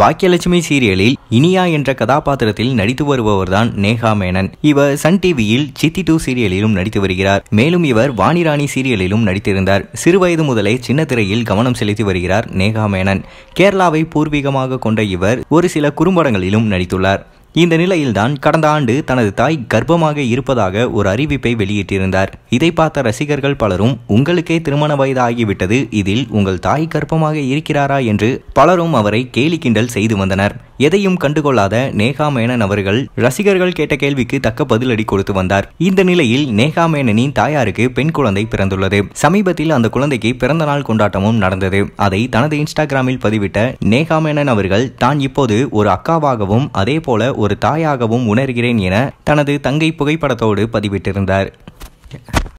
பாக்கியலட்சுமி சீரியலில் இனியா என்ற கதாபாத்திரத்தில் நடித்து வருபவர்தான் நேகா மேனன் இவர் சன் டிவியில் சித்தி டூ சீரியலிலும் நடித்து வருகிறார் மேலும் இவர் வாணிராணி சீரியலிலும் நடித்திருந்தார் சிறுவயது முதலே சின்ன திரையில் கவனம் செலுத்தி வருகிறார் நேகா மேனன் கேரளாவை பூர்வீகமாக கொண்ட இவர் ஒரு சில குறும்படங்களிலும் நடித்துள்ளார் இந்த நிலையில்தான் கடந்த ஆண்டு தனது தாய் கர்ப்பமாக இருப்பதாக ஒரு அறிவிப்பை வெளியிட்டிருந்தார் இதை பார்த்த ரசிகர்கள் பலரும் உங்களுக்கே திருமண வயது ஆகிவிட்டது இதில் உங்கள் தாய் கர்ப்பமாக இருக்கிறாரா என்று பலரும் அவரை கேலி கிண்டல் செய்து வந்தனர் எதையும் கண்டுகொள்ளாத நேகா மேனன் அவர்கள் ரசிகர்கள் கேட்ட கேள்விக்கு தக்க பதிலடி கொடுத்து வந்தார் இந்த நிலையில் நேகா மேனனின் தாயாருக்கு பெண் குழந்தை பிறந்துள்ளது சமீபத்தில் அந்த குழந்தைக்கு பிறந்த நாள் கொண்டாட்டமும் நடந்தது அதை தனது இன்ஸ்டாகிராமில் பதிவிட்ட நேகா மேனன் அவர்கள் தான் இப்போது ஒரு அக்காவாகவும் அதே போல ஒரு ஒரு தாயாகவும் உணர்கிறேன் என தனது தங்கை புகைப்படத்தோடு பதிவிட்டிருந்தார்